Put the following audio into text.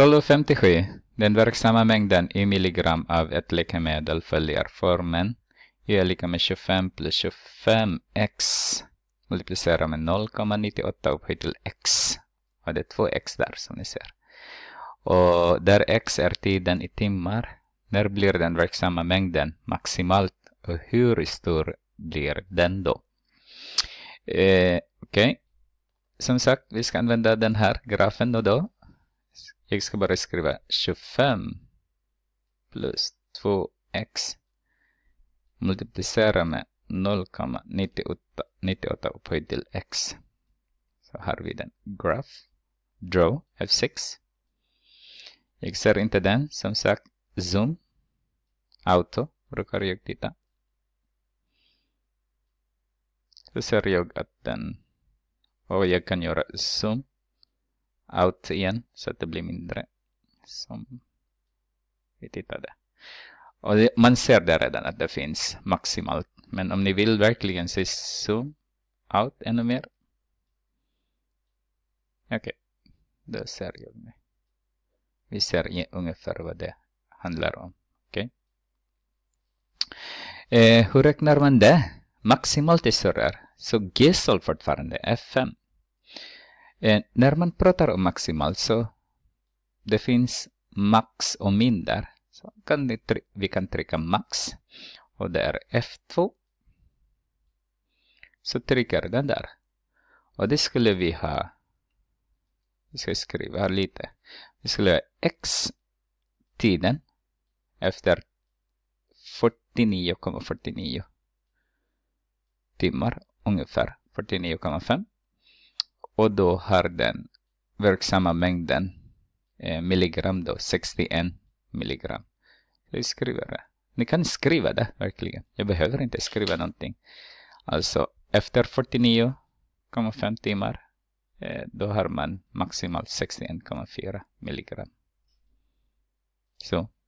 1257. Den verksamma mängden i milligram av ett läkemedel följer formeln y är lika med 25 plus 25x multiplicerat med 0,98 upphöjt till x. Och det är 2x där som ni ser. Och där x är tiden i timmar, när blir den verksamma mängden maximalt och hur stor blir den då? Eh, Okej, okay. som sagt, vi ska använda den här grafen då. då jag ska bara skriva 25 plus 2x multiplicera med 0,98 upphöjt till x. Så har vi den. Graph. Draw. F6. Jag ser inte den. Som sagt, zoom. Auto brukar jag titta. Så ser jag att den... Och jag kan göra zoom out igen så att det blir mindre som vi tittade. Och det, man ser det redan att det finns maximalt. Men om ni vill verkligen se zoom out ännu mer. Okej, okay. då ser jag mig. Vi ser ungefär vad det handlar om. Okay. Eh, hur räknar man det? Maximalt är surrar. Så G-sol fortfarande, F5. Eh, när man pratar om maximal så det finns max och mindre. Så kan vi, vi kan trycka max och det är F2. Så trycker den där. Och det skulle vi ha. Vi ska skriva lite. Vi skulle ha x tiden efter 49,49 49 timmar ungefär. 49,5 och då har den verksamma mängden eh, milligram då 61 milligram. Vi skriver det. Ni kan skriva det verkligen. Jag behöver inte skriva någonting. Alltså efter 49,5 timmar eh, då har man maximalt 61,4 milligram. Så